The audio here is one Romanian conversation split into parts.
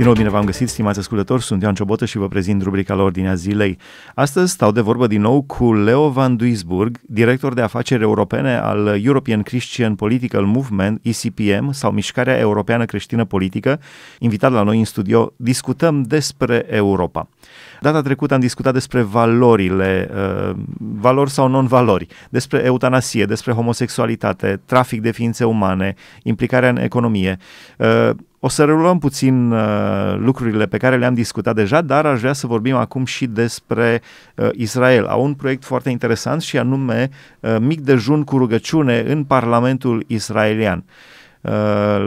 Din nou bine v-am găsit, stimați ascultători, sunt Ioan Ciobotă și vă prezint rubrica la Ordinea Zilei. Astăzi stau de vorbă din nou cu Leo Van Duisburg, director de afaceri europene al European Christian Political Movement, ECPM, sau Mișcarea Europeană Creștină Politică. Invitat la noi în studio, discutăm despre Europa. Data trecută am discutat despre valorile, uh, valori sau non-valori, despre eutanasie, despre homosexualitate, trafic de ființe umane, implicarea în economie. Uh, o să reluăm puțin uh, lucrurile pe care le-am discutat deja, dar aș vrea să vorbim acum și despre uh, Israel. Au un proiect foarte interesant și anume uh, mic dejun cu rugăciune în Parlamentul israelian. Uh,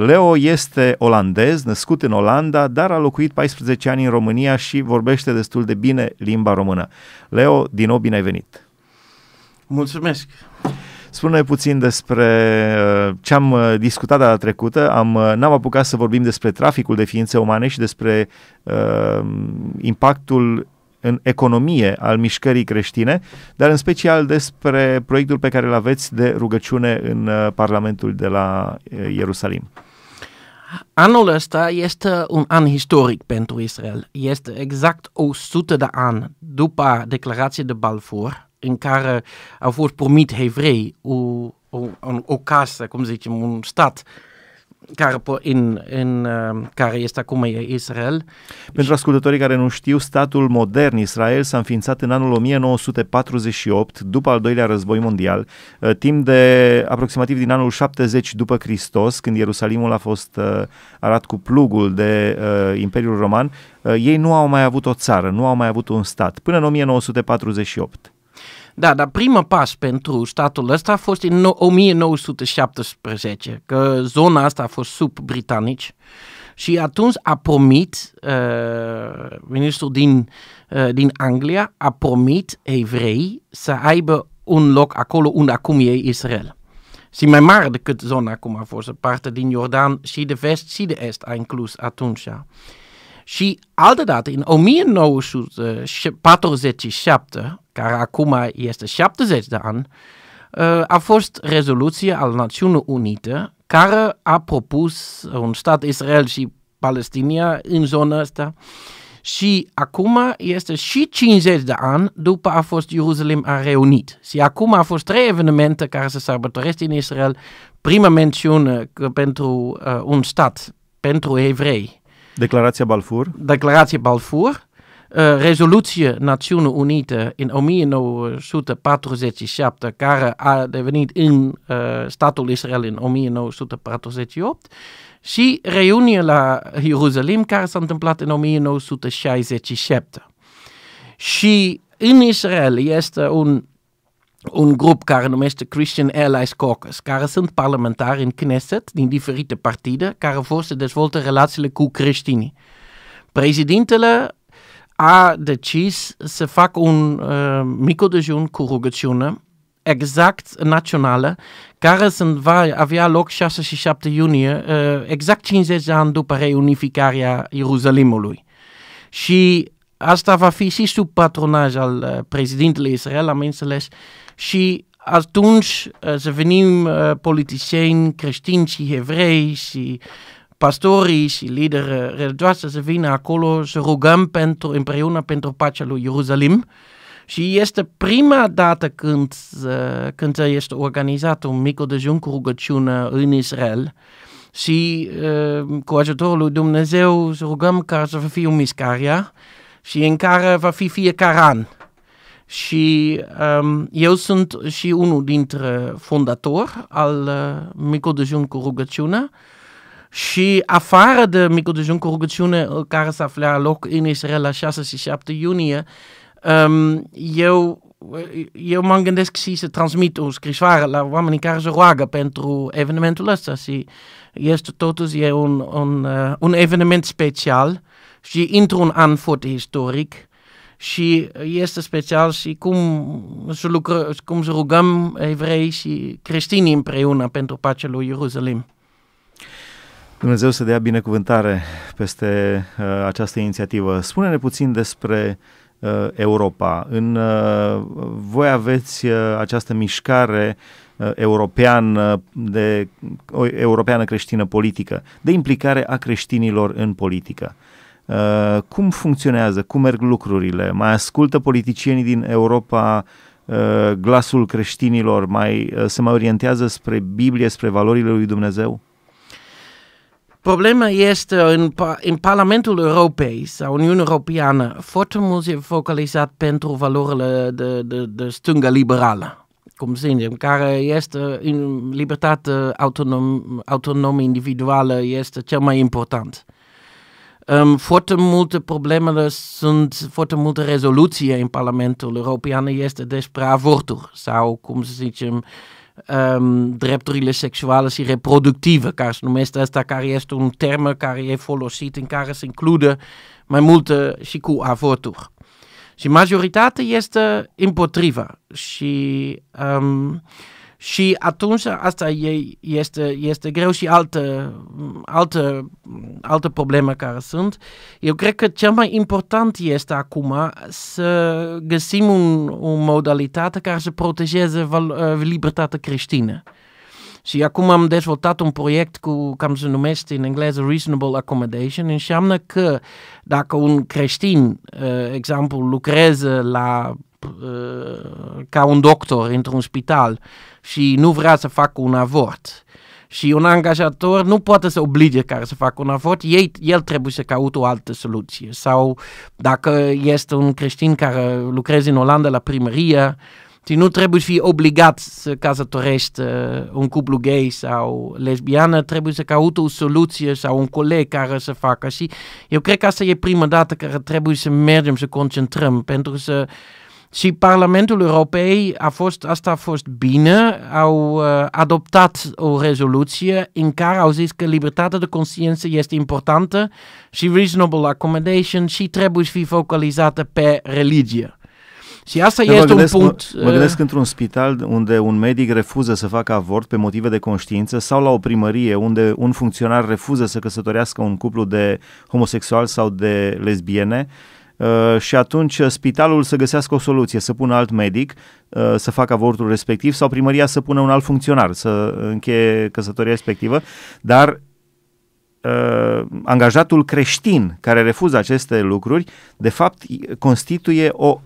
Leo este olandez, născut în Olanda, dar a locuit 14 ani în România și vorbește destul de bine limba română. Leo, din nou bine ai venit! Mulțumesc! Spune puțin despre uh, ce am uh, discutat data trecută. Am, uh, n-am apucat să vorbim despre traficul de ființe umane și despre uh, impactul în economie al mișcării creștine, dar în special despre proiectul pe care îl aveți de rugăciune în Parlamentul de la Ierusalim. Anul ăsta este un an istoric pentru Israel. Este exact 100 de ani după declarația de Balfour, în care au fost promit evrei o, o, o casă, cum zicem, un stat care, în, în, uh, care este acum Israel. Pentru ascultătorii care nu știu, statul modern Israel s-a înființat în anul 1948, după al doilea război mondial, uh, timp de aproximativ din anul 70 după Hristos, când Ierusalimul a fost uh, arat cu plugul de Imperiul Roman, ei nu au mai avut o țară, nu au mai avut un stat, până în 1948. Da, dar prima pas pentru statul ăsta a fost în 1917, că zona asta a fost sub britanici. Și atunci a promit, uh, ministrul din, uh, din Anglia a promit evrei să aibă un loc acolo unde acum e Israel. Și mai mare decât zona acum a fost, parte din Jordan și de vest și de est a inclus atunci. Uh, și altădată, în 1947, care acum este 70 de ani, uh, a fost rezoluție al Națiunilor Unite care a propus un stat Israel și Palestina în zona asta. Și acum este și 50 de ani după a fost Ierusalim a reunit. Și acum a fost trei evenimente care se sărbătoresc în Israel. Prima mențiune pentru uh, un stat pentru evrei Declarația Balfour. Declarația Balfour. Uh, rezoluție Națiunii Unite în 1947, care a devenit în uh, statul Israel în 1948, și reuniunea la Ierusalim, care s-a întâmplat în 1967. Și în Israel este un un grup care numește Christian Allies Caucus, care sunt parlamentari în Knesset din diferite partide, care vor să dezvolte relațiile cu creștinii. Președintele a decis să facă un uh, mic dejun cu rugăciune exact națională, care sunt, va avea loc 6 și 7 iunie, uh, exact 50 de ani după reunificarea Ierusalimului. Și asta va fi și sub patronaj al uh, președintelui Israel, am înțeles, uh, și atunci eh, să venim eh, politicieni creștini și evrei și pastorii și lideri eh, religioase să vină acolo să rugăm pentru, împreună pentru pacea lui Ierusalim. Și este prima dată când, când este organizat un mic dejun cu rugăciune în Israel și cu ajutorul lui Dumnezeu să rugăm ca să fie o miscaria și în care va fi fiecare an. Și um, eu sunt și unul dintre fondator al uh, Micul Dejun cu rugăciune Și afară de Micul Dejun cu rugăciune, uh, care se afla loc în Israel la 6 și 7 iunie, um, eu uh, eu mă gândesc și să transmit o scrisoare la oamenii care se roagă pentru evenimentul ăsta și este totuși e un, un, uh, un eveniment special și într-un an foarte istoric și este special și cum să, lucră, cum să rugăm evrei și creștini împreună pentru pacea lui Ierusalim. Dumnezeu să dea binecuvântare peste uh, această inițiativă. Spune-ne puțin despre uh, Europa. În, uh, voi aveți uh, această mișcare uh, europeană, de, o, europeană creștină politică, de implicare a creștinilor în politică. Uh, Uh, cum funcționează, cum merg lucrurile? Mai ascultă politicienii din Europa uh, glasul creștinilor, mai, uh, se mai orientează spre Biblie, spre valorile lui Dumnezeu? Problema este în, în Parlamentul Europei sau Uniunea Europeană foarte mult e focalizat pentru valorile de, de, de stânga liberală, cum zicem, care este în libertate, autonom, autonomă individuală este cel mai important. Uh, Um, foarte multe probleme sunt, foarte multe rezoluții în Parlamentul European este despre avorturi sau, cum să zicem, um, drepturile sexuale și reproductive, care se numește asta, care este un termen care e folosit în care se include mai multe și cu avorturi. Și majoritatea este împotriva și um, și atunci asta e, este, este greu și alte, alte, alte probleme care sunt. Eu cred că cel mai important este acum să găsim un, o modalitate care să protejeze val, uh, libertatea creștină. Și acum am dezvoltat deci un proiect cu, cum se numește în engleză, Reasonable Accommodation. Înseamnă că dacă un creștin, uh, exemplu, lucrează la uh, ca un doctor într-un spital și nu vrea să facă un avort, și un angajator nu poate să oblige care să facă un avort, ei, el trebuie să caute o altă soluție. Sau dacă este un creștin care lucrează în Olanda la primărie nu trebuie să fii obligat să casa uh, un cuplu gay sau lesbiană, Trebuie să caute o soluție sau un coleg care să facă. Și Eu cred că asta e prima dată care trebuie să mergem să concentrăm pentru să și Parlamentul Europei a fost, asta a fost bine, au uh, adoptat o rezoluție în care au zis că libertatea de conștiință este importantă și reasonable accommodation și trebuie să fie focalizată pe religie. Și asta eu este gândesc, un punct... Mă, mă uh, gândesc într-un spital unde un medic refuză să facă avort pe motive de conștiință sau la o primărie unde un funcționar refuză să căsătorească un cuplu de homosexual sau de lesbiene Uh, și atunci spitalul să găsească o soluție, să pună alt medic uh, să facă avortul respectiv sau primăria să pună un alt funcționar să încheie căsătoria respectivă, dar uh, angajatul creștin care refuză aceste lucruri, de fapt, constituie o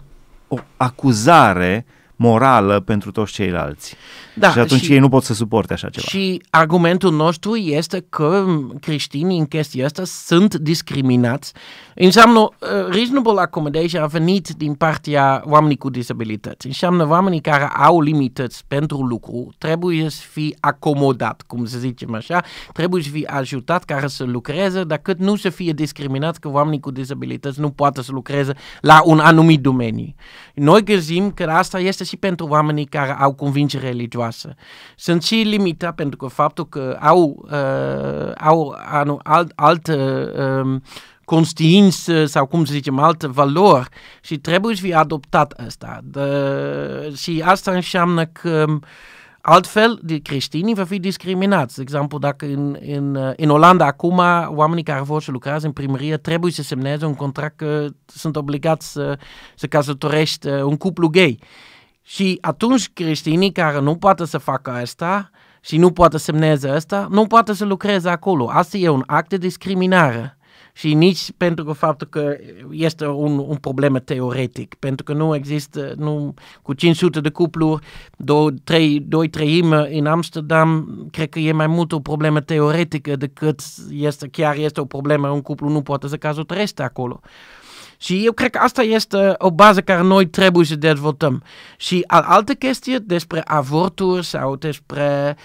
o acuzare morală pentru toți ceilalți. Da, și atunci și, ei nu pot să suporte așa ceva. Și argumentul nostru este că creștinii în chestia asta sunt discriminați. Înseamnă, uh, reasonable accommodation a venit din partea oamenii cu disabilități. Înseamnă oamenii care au limități pentru lucru trebuie să fie acomodat, cum să zicem așa, trebuie să fie ajutat care să lucreze, dar nu să fie discriminat că oamenii cu disabilități nu poate să lucreze la un anumit domeniu. Noi găsim că asta este și pentru oamenii care au convingeri religioase. Sunt și limita pentru că faptul că au, uh, au anu, alt, alte um, conștiință sau cum să zicem altă valori și trebuie să fie adoptat asta. De, și asta înseamnă că Altfel, de creștinii vor fi discriminați. De exemplu, dacă în, în, uh, în Olanda acum oamenii care vor să lucrează în primărie trebuie să semneze un contract că sunt obligați să, să căsătorești uh, un cuplu gay. Uh, și atunci creștinii care nu poate să facă asta și nu poate semneze asta, nu poate să lucreze acolo. Asta e un act de discriminare. Și nici pentru că faptul că este un, un problemă teoretic, pentru că nu există, nu, cu 500 de cupluri, două, trei, doi treime în Amsterdam, cred că e mai mult o problemă teoretică decât este, chiar este o problemă, un cuplu nu poate să cazotreste acolo. Uh, și eu cred că asta este uh, o bază care noi trebuie să dezvoltăm. Și al alte chestii despre avorturi sau despre...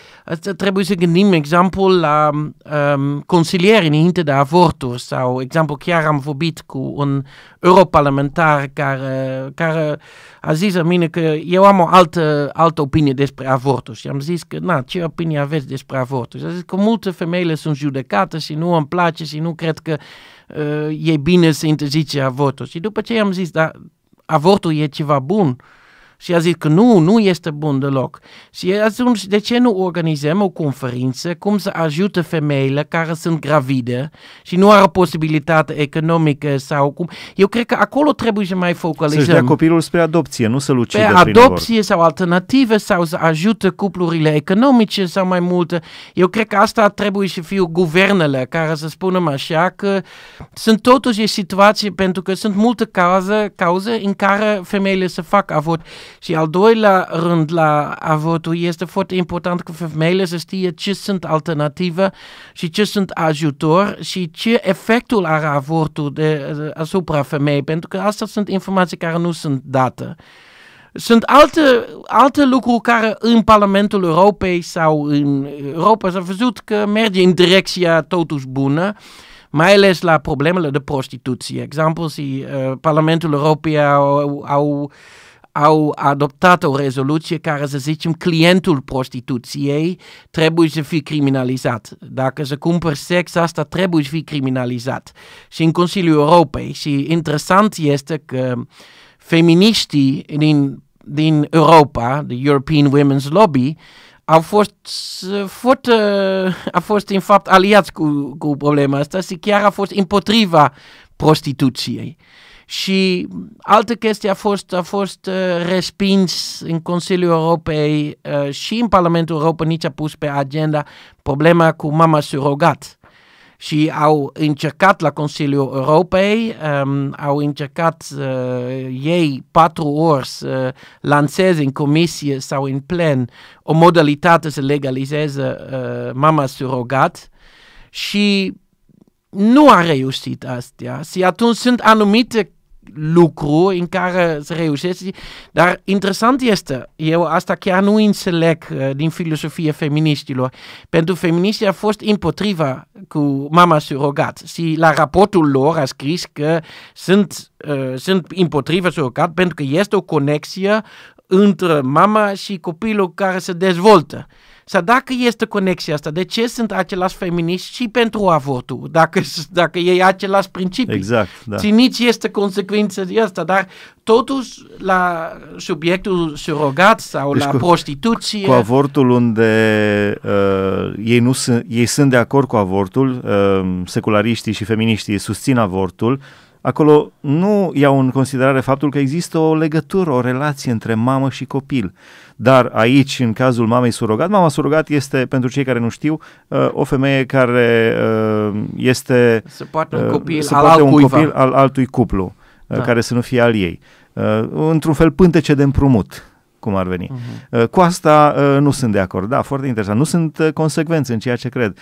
Trebuie să gândim, exemplu, la um, consilieri înainte de avorturi sau, exemplu, chiar am vorbit cu un europarlamentar care, care a zis a mine că eu am o altă, altă opinie despre avorturi și am zis că, na, ce opinie aveți despre avorturi? Și a zis că multe femeile sunt judecate și nu îmi place și nu cred că uh, e bine să interzice avorturi avortul. Și după ce i-am zis, da, avortul e ceva bun, și a zis că nu, nu este bun deloc. Și atunci, de ce nu organizăm o conferință cum să ajute femeile care sunt gravide și nu au posibilitate economică sau cum. Eu cred că acolo trebuie să mai focalizăm. Să-și dea copilul spre adopție, nu să-l ucidă Pe adopție sau alternative sau să ajute cuplurile economice sau mai multe. Eu cred că asta trebuie să fie guvernele care să spunem așa că sunt totuși situații pentru că sunt multe cauze, cauze în care femeile se fac avort. Și al doilea rând la avortul este foarte important că femeile să știe ce sunt alternative și ce sunt ajutor și ce efectul are avortul de, asupra femeii, pentru că astea sunt informații care nu sunt date. Sunt alte, alte lucruri care în Parlamentul Europei sau în Europa s-a văzut că merge în direcția totuși bună, mai ales la problemele de prostituție. Exemplu, si, uh, Parlamentul Europei au au adoptat o rezoluție care să zicem clientul prostituției trebuie să fie criminalizat. Dacă se cumpăr sex, asta trebuie să fie criminalizat. Și în Consiliul Europei. Și interesant este că feministii din, din Europa, the European Women's Lobby, au fost uh, foarte, uh, a fost în fapt aliați cu, cu problema asta și chiar a fost împotriva prostituției. Și altă chestie a fost, a fost uh, respins în Consiliul Europei uh, și în Parlamentul Europei, nici a pus pe agenda problema cu mama surogat. Și au încercat la Consiliul Europei, um, au încercat uh, ei patru ori să lanseze în comisie sau în plen o modalitate să legalizeze uh, mama surogat și nu a reușit asta. și atunci sunt anumite lucruri în care se reușește, dar interesant este, eu asta chiar nu înțeleg uh, din filosofia feministilor, pentru feministii a fost împotriva cu mama surogat și la raportul lor a scris că sunt, uh, sunt împotriva surogat pentru că este o conexie între mama și copilul care se dezvoltă. Să dacă este conexia asta, de ce sunt același feminist și pentru avortul, dacă, dacă e același principiu? Exact, da. Și nici este consecința de asta, dar totuși la subiectul surogat sau deci la cu, prostituție... Cu avortul unde uh, ei, nu sunt, ei sunt de acord cu avortul, uh, seculariștii și feministii susțin avortul, Acolo nu iau în considerare faptul că există o legătură, o relație între mamă și copil. Dar aici, în cazul mamei surogat, mama surogat este, pentru cei care nu știu, uh, o femeie care uh, este... Se poate un uh, copil, se al, un copil al altui cuplu, da. care să nu fie al ei. Într-un fel pântece de împrumut cum ar veni. Uh-huh. Cu asta nu sunt de acord, da, foarte interesant. Nu sunt consecvenți în ceea ce cred.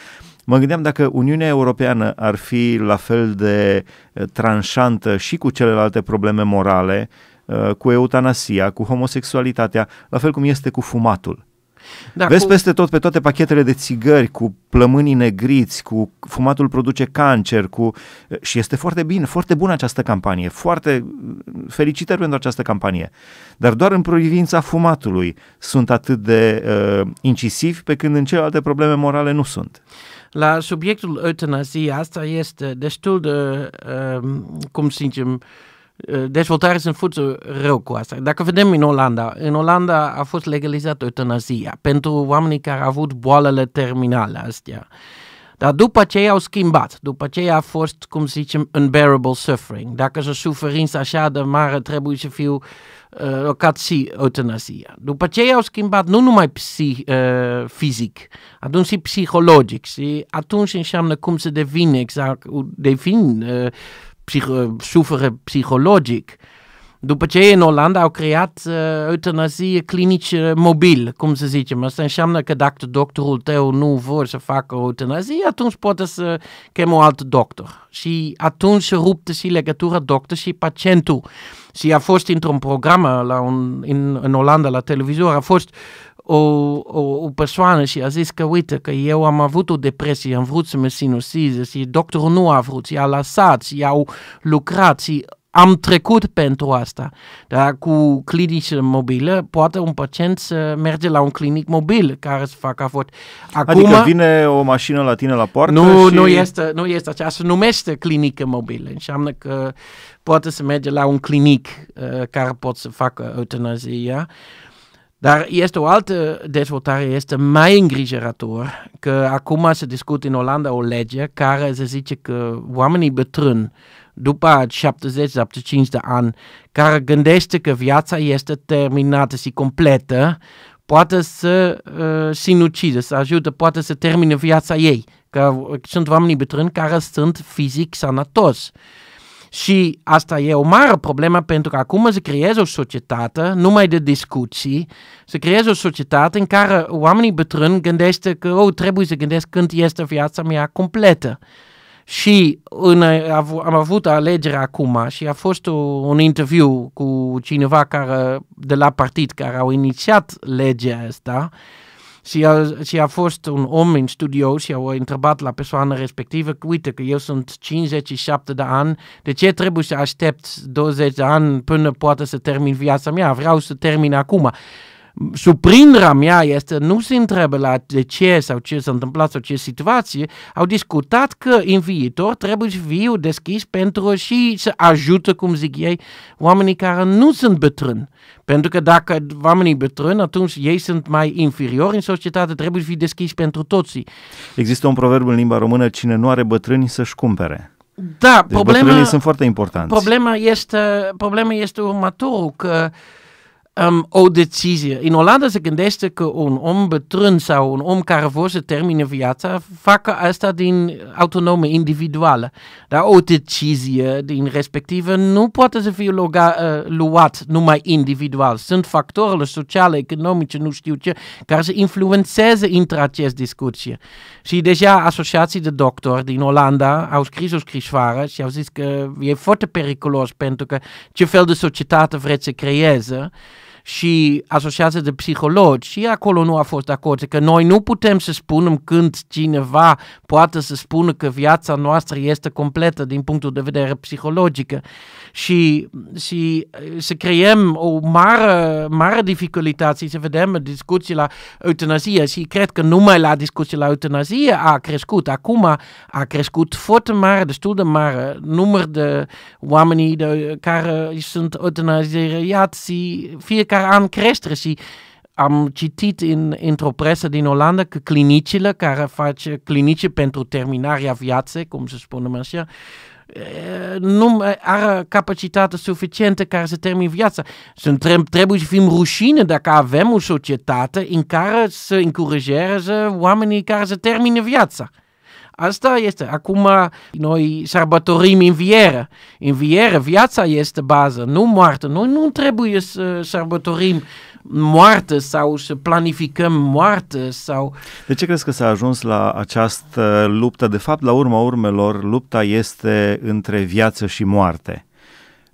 Mă gândeam dacă Uniunea Europeană ar fi la fel de eh, tranșantă și cu celelalte probleme morale, eh, cu eutanasia, cu homosexualitatea, la fel cum este cu fumatul. Da, Vezi cu... peste tot, pe toate pachetele de țigări, cu plămânii negriți, cu fumatul produce cancer, cu... Eh, și este foarte bine, foarte bună această campanie, foarte mm, felicitări pentru această campanie. Dar doar în privința fumatului sunt atât de uh, incisivi, pe când în celelalte probleme morale nu sunt. La subiectul euthanasie, asta este destul de, um, cum să zicem, eh, dezvoltare sunt foarte rău cu asta. Dacă vedem în Olanda, în Olanda a fost legalizată eutanazia pentru oamenii care au avut boalele terminale astea. Uh, dar după aceea au schimbat. După aceea a fost, cum zicem, unbearable suffering. Dacă se suferinți așa de mare, trebuie să fiu uh, locații euthanasia. După aceea au schimbat nu numai psi, uh, fizic, atunci și psihologic. Și atunci înseamnă cum se devine exact, devin uh, psih, uh, psihologic. Uh, după ce în Olanda au creat uh, eutanasie clinici uh, cum se zice. Asta înseamnă că dacă doctorul tău nu vor să facă eutanasie, atunci poate să chemă un alt doctor. Și atunci ruptă rupte și legătura doctor și pacientul. Și a fost într-un program uh, la un, în, în Olanda la televizor, a fost o, o, o persoană și a zis că uite că eu am avut o depresie, am vrut să mă sinusize și doctorul nu a vrut, i-a lăsat, i-au lucrat și am trecut pentru asta. Dar cu clinici mobile poate un pacient să merge la un clinic mobil care să facă avort. Acum, adică vine o mașină la tine la poartă Nu, și... nu, este, nu este aceea, Se numește clinică mobilă. Înseamnă că poate să merge la un clinic uh, care pot să facă eutanazia. Dar este o altă dezvoltare, este mai îngrijorător că acum se discută în Olanda o lege care se zice că oamenii bătrâni după 70-75 de ani, care gândește că viața este terminată și completă, poate să uh, sinucide, să ajute, poate să termine viața ei. Că sunt oameni bătrâni care sunt fizic sănătos. Și asta e o mare problemă pentru că acum se creează o societate numai de discuții, se creează o societate în care oamenii bătrâni gândește că oh, trebuie să gândesc când este viața mea completă. Și în, am avut alegere acum și a fost o, un interviu cu cineva care, de la partid care au inițiat legea asta și a, și a fost un om în studio și au întrebat la persoana respectivă, uite că eu sunt 57 de ani, de ce trebuie să aștept 20 de ani până poate să termin viața mea? Vreau să termin acum surprinderea mea este, nu se întreabă la de ce sau ce s-a întâmplat sau ce situație, au discutat că în viitor trebuie să fiu deschis pentru și să ajute, cum zic ei, oamenii care nu sunt bătrâni. Pentru că dacă oamenii bătrâni, atunci ei sunt mai inferiori în societate, trebuie să fie deschis pentru toții. Există un proverb în limba română, cine nu are bătrâni să-și cumpere. Da, deci problema, sunt foarte importante. Problema este, problema este următorul, că uh, um, o decizie. În Olanda se gândește că un om bătrân sau un om care vor să termine viața facă asta din autonomă, individuală. Dar o decizie din respectivă nu poate să fie loga, uh, luat numai individual. Sunt factorile sociale, economice, nu știu ce, care se influențează între acest discuție. Și deja asociații de doctori din Olanda au scris o scrisoare și au zis că e foarte periculos pentru că ce fel de societate vreți să creeze și asociația de psihologi și acolo nu a fost de acord. Că noi nu putem să spunem când cineva poate să spună că viața noastră este completă din punctul de vedere psihologic. și se, eh, se o oh, mare, eh, mare dificuldade să vedem discuțiile la eutanazie și cred că numai la discuții la eutanazie a ah, crescut. Acum a ah, crescut foarte mare, destul de mare eh, număr de oameni de, care sunt eutanasiați și fiecare an crește și am citit in într-o presă din Olanda că clinicile care fac clinici pentru terminarea viaței, cum se spune așa, Eh, nu are capacitatea suficientă care să termine viața. Sunt, trebuie să fim rușine dacă avem o societate în care să încurajeze oamenii care să termine viața. Asta este. Acum noi sărbătorim învierea. Învierea, viața este bază, nu moarte. Noi nu trebuie să sărbătorim uh, moartă sau să planificăm moarte sau... De ce crezi că s-a ajuns la această luptă? De fapt, la urma urmelor, lupta este între viață și moarte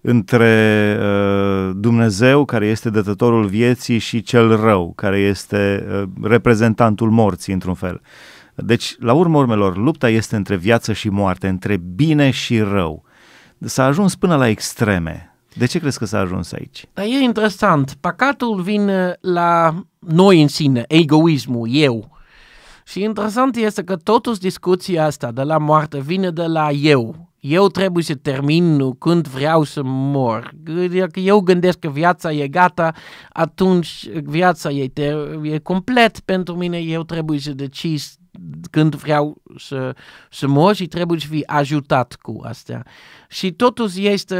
între uh, Dumnezeu, care este dătătorul vieții, și cel rău, care este uh, reprezentantul morții, într-un fel. Deci, la urma urmelor, lupta este între viață și moarte, între bine și rău. S-a ajuns până la extreme. De ce crezi că s-a ajuns aici? Dar păi, e interesant. Păcatul vine la noi în sine, egoismul, eu. Și interesant este că totuși discuția asta de la moarte vine de la eu. Eu trebuie să termin când vreau să mor. Dacă eu gândesc că viața e gata, atunci viața e, ter- e complet pentru mine. Eu trebuie să decis când vreau să, să mor și trebuie să fi ajutat cu asta. Și totuși este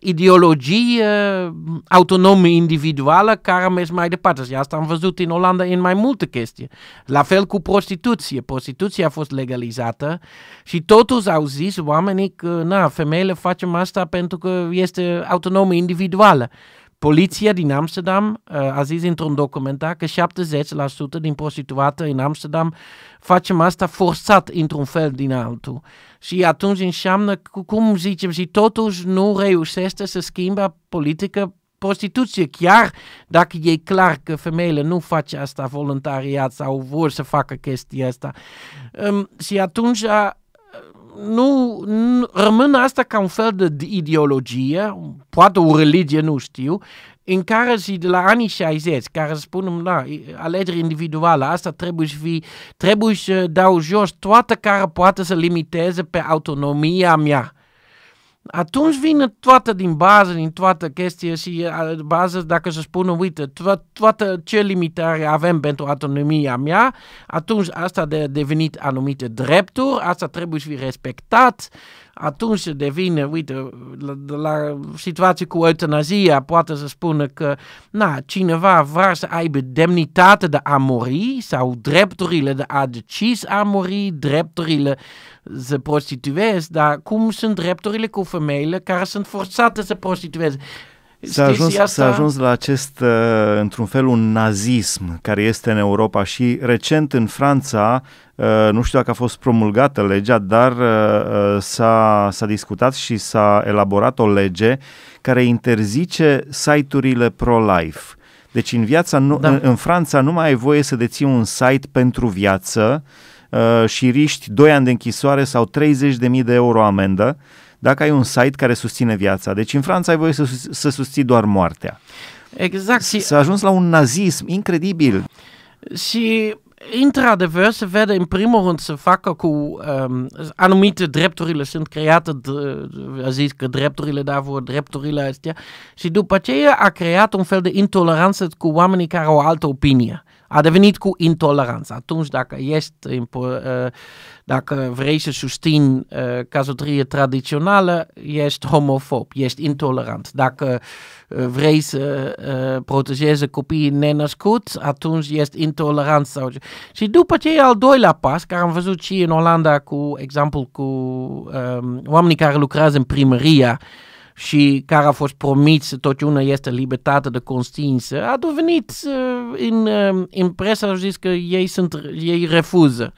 ideologie mm, autonomă individuală care a mers mai departe. Și asta am văzut în Olanda în mai multe chestii. La fel cu prostituție. Prostituția a fost legalizată și totuși au zis oamenii că na, femeile facem asta pentru că este autonomă individuală. Poliția din Amsterdam eh, a zis într-un documentar că 70% din prostituate în Amsterdam facem asta forțat într-un fel din altul. Și atunci înseamnă, cum zicem, și totuși nu reușește să schimba politică prostituție, chiar dacă e clar că femeile nu face asta voluntariat sau vor să facă chestia asta. Um, și atunci a, nu, nu rămân asta ca un fel de, de ideologie, poate o religie, nu știu, în care se de la anii 60, care spunem, da, alegeri individuale, asta trebuie să fie, trebuie să dau jos toate care poate să limiteze pe autonomia mea atunci vine toată din bază, din toată chestia și uh, bază, dacă se spună, uite, to- toată ce limitare avem pentru autonomia mea, atunci asta de devenit anumite drepturi, asta trebuie să fie respectat, atunci devine, uite, la, la situație cu eutanazia, poate să spună că na, cineva vrea să aibă demnitate de a mori sau drepturile de a decis a mori, drepturile să prostituezi, dar cum sunt drepturile cu femeile care sunt forțate să prostitueze? S-a ajuns, asta... s-a ajuns la acest, uh, într-un fel, un nazism care este în Europa și recent în Franța, uh, nu știu dacă a fost promulgată legea, dar uh, s-a, s-a discutat și s-a elaborat o lege care interzice site-urile pro-life. Deci în, viața nu, da. în, în Franța nu mai ai voie să deții un site pentru viață uh, și riști 2 ani de închisoare sau 30.000 de euro amendă dacă ai un site care susține viața. Deci în Franța ai voie să, să susții doar moartea. Exact. s-a ajuns la un nazism incredibil. Și într-adevăr se vede în primul rând se facă cu um, anumite drepturile sunt create, a zis că drepturile vor drepturile astea și după aceea a creat un fel de intoleranță cu oamenii care au altă opinie. A devenit cu intoleranță. Atunci dacă ești, uh, dacă vrei să susțin uh, cazotrie tradițională, ești homofob, ești intolerant. Dacă uh, vrei să protejeze copiii nenăscuți, atunci ești intolerant. Sau... Și după ce e al doilea pas, care am văzut și în Olanda, cu exemplu, cu um, oamenii care lucrează în primăria, și care a fost promis una este libertate de conștiință, a devenit uh, în, uh, în presă, au zis că ei, sunt, ei refuză.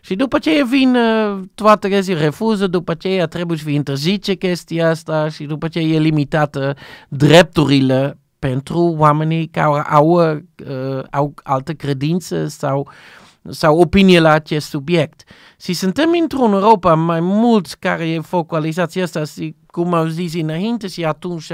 Și după ce vin uh, toate chestii refuză, după a trebuit să interzice chestia asta și după ce e limitată drepturile pentru oamenii care au, uh, au alte credințe sau uh, sau opinie la acest subiect. Și suntem într-un Europa mai mult care e focalizați asta și, cum au zis înainte și atunci,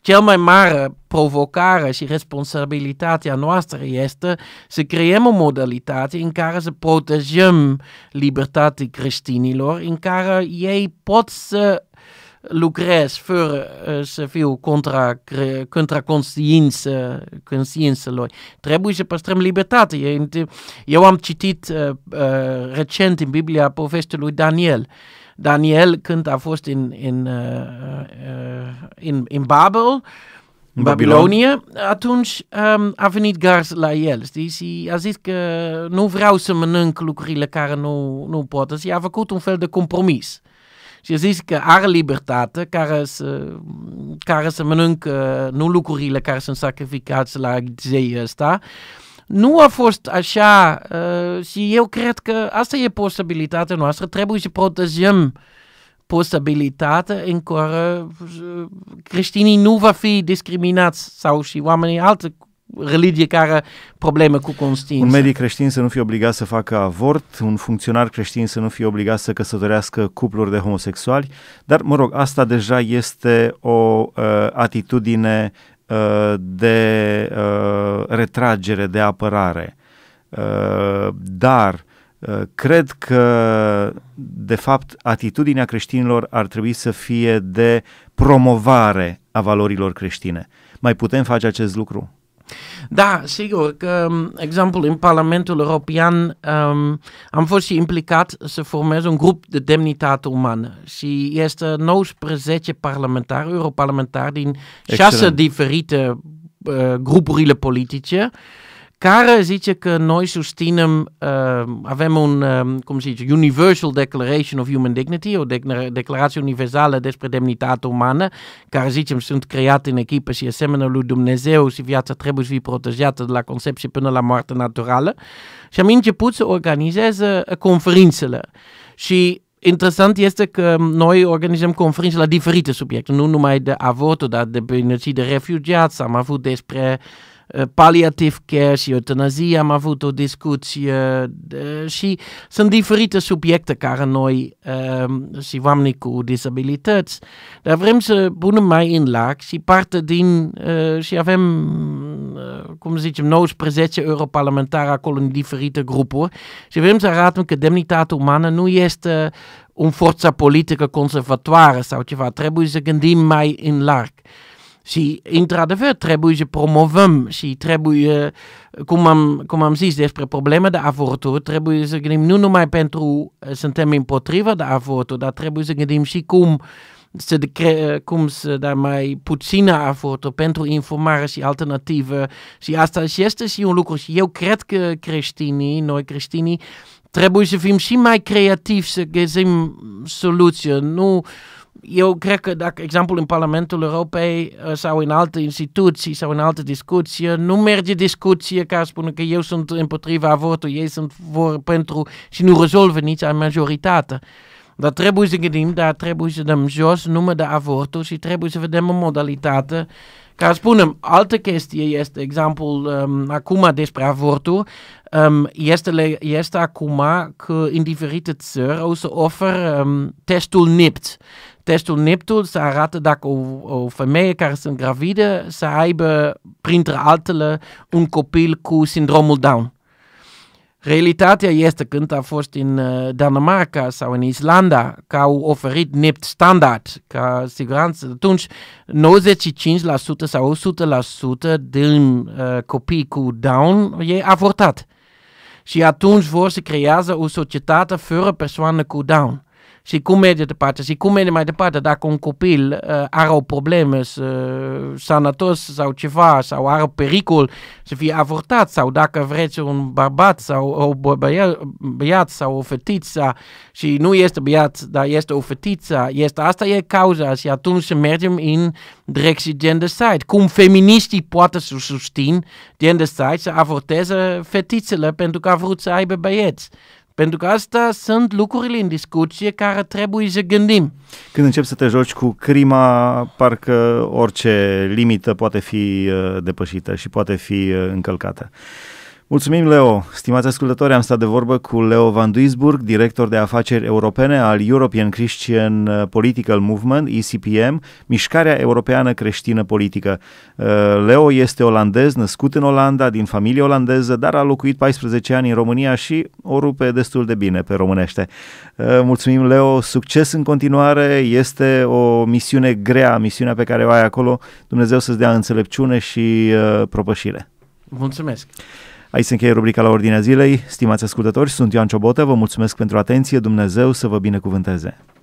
cel mai mare provocare și responsabilitatea noastră este să creăm o modalitate în care să protejăm libertatea creștinilor, în care ei pot să lucrez fără uh, să fiu contra, contra conștiință, conștiințelor. Trebuie să păstrăm libertate. Eu am citit uh, uh, recent în Biblia povestea lui Daniel. Daniel, când a fost în, în, în, în Babel, în Babilonia, atunci um, a venit Gars la el, știi? Și a zis că nu vreau să mănânc lucrurile care nu, nu pot. Și a făcut un fel de compromis și zis că are libertate, care să, care să mănâncă nu lucrurile care sunt sacrificați la zei ăsta, nu a fost așa uh, și eu cred că asta e posibilitatea noastră. Trebuie să protejăm posibilitatea în care uh, creștinii nu va fi discriminați sau și oamenii alte religie care are probleme cu conștiința. Un medic creștin să nu fie obligat să facă avort, un funcționar creștin să nu fie obligat să căsătorească cupluri de homosexuali, dar, mă rog, asta deja este o uh, atitudine uh, de uh, retragere, de apărare. Uh, dar uh, cred că, de fapt, atitudinea creștinilor ar trebui să fie de promovare a valorilor creștine. Mai putem face acest lucru? Da, sigur că, ehm, exemplu, în Parlamentul European um, ehm, am fost și implicat să formez un grup de demnitate umană și este 19 parlamentari, europarlamentari din șase diferite uh, grupurile politice care zice că noi susținem, uh, avem un, um, cum zice, Universal Declaration of Human Dignity, o declarație universală despre demnitatea umană, care zicem sunt create în echipă și asemenea lui Dumnezeu și viața trebuie să fie protejată de la concepție până la moarte naturală. Și am început să organizeze uh, conferințele. Și interesant este că noi organizăm conferințe la diferite subiecte, nu numai de avort, dar de genocid de refugiați, am avut despre uh, palliative care și eutanazie am avut o discuție și sunt diferite subiecte care noi și oamenii cu disabilități, dar vrem să punem mai în lac și parte din și avem, cum zicem, 19 europarlamentari acolo în diferite grupuri și vrem să arătăm că demnitatea umană nu este un forță politică conservatoare sau ceva, trebuie să gândim mai în larg și într-adevăr, trebuie să promovăm și trebuie uh, cum am, cum am zis despre probleme de avorturi, trebuie să gândim nu numai pentru uh, suntem împotriva de avorturi, dar trebuie să gândim și cum să de, uh, cum să da mai puțină avorturi pentru informare și alternative. Și asta este și un lucru. Și eu cred că creștinii, noi creștinii, trebuie să fim și mai creativi, să găsim soluții. Nu, uh, eu cred că dacă, exemplu, în Parlamentul Europei uh, sau în alte instituții sau în alte discuții, uh, nu merge discuție ca spune că eu sunt împotriva avortului, ei sunt vor pentru și nu rezolvă nici a majoritate. Dar trebuie să gândim, dar trebuie să dăm jos numai de avortul și trebuie să vedem o modalitate ca spunem, altă chestie este, exemplu um, acum despre avortul, um, este, este acum că în diferite țări o să oferă um, testul NIPT testul Neptul să arată dacă o, o femeie care sunt gravide să aibă, printre altele, un copil cu sindromul Down. Realitatea este când a fost în uh, Danemarca sau în Islanda că au oferit NEPT standard ca siguranță. Atunci 95% sau 100% din uh, copii cu Down e avortat. Și atunci vor să creează o societate fără persoane cu Down și cum merge departe și cum merge mai departe dacă un copil uh, are o problemă uh, sănătos sau ceva sau are pericol să fie avortat sau dacă vreți un bărbat sau o băiat sau o fetiță și nu este băiat, dar este o fetiță, este asta e cauza și atunci mergem în direcție side. Cum feministii poate să susțin side să avorteze fetițele pentru că a vrut să aibă băieți. Pentru că astea sunt lucrurile în discuție care trebuie să gândim. Când începi să te joci cu crima, parcă orice limită poate fi uh, depășită și poate fi uh, încălcată. Mulțumim, Leo! Stimați ascultători, am stat de vorbă cu Leo Van Duisburg, director de afaceri europene al European Christian Political Movement, ECPM, Mișcarea Europeană Creștină Politică. Uh, Leo este olandez, născut în Olanda, din familie olandeză, dar a locuit 14 ani în România și o rupe destul de bine pe românește. Uh, mulțumim, Leo! Succes în continuare! Este o misiune grea, misiunea pe care o ai acolo. Dumnezeu să-ți dea înțelepciune și uh, propășire. Mulțumesc! Aici se încheie rubrica la ordinea zilei. Stimați ascultători, sunt Ioan Ciobotă, vă mulțumesc pentru atenție, Dumnezeu să vă binecuvânteze!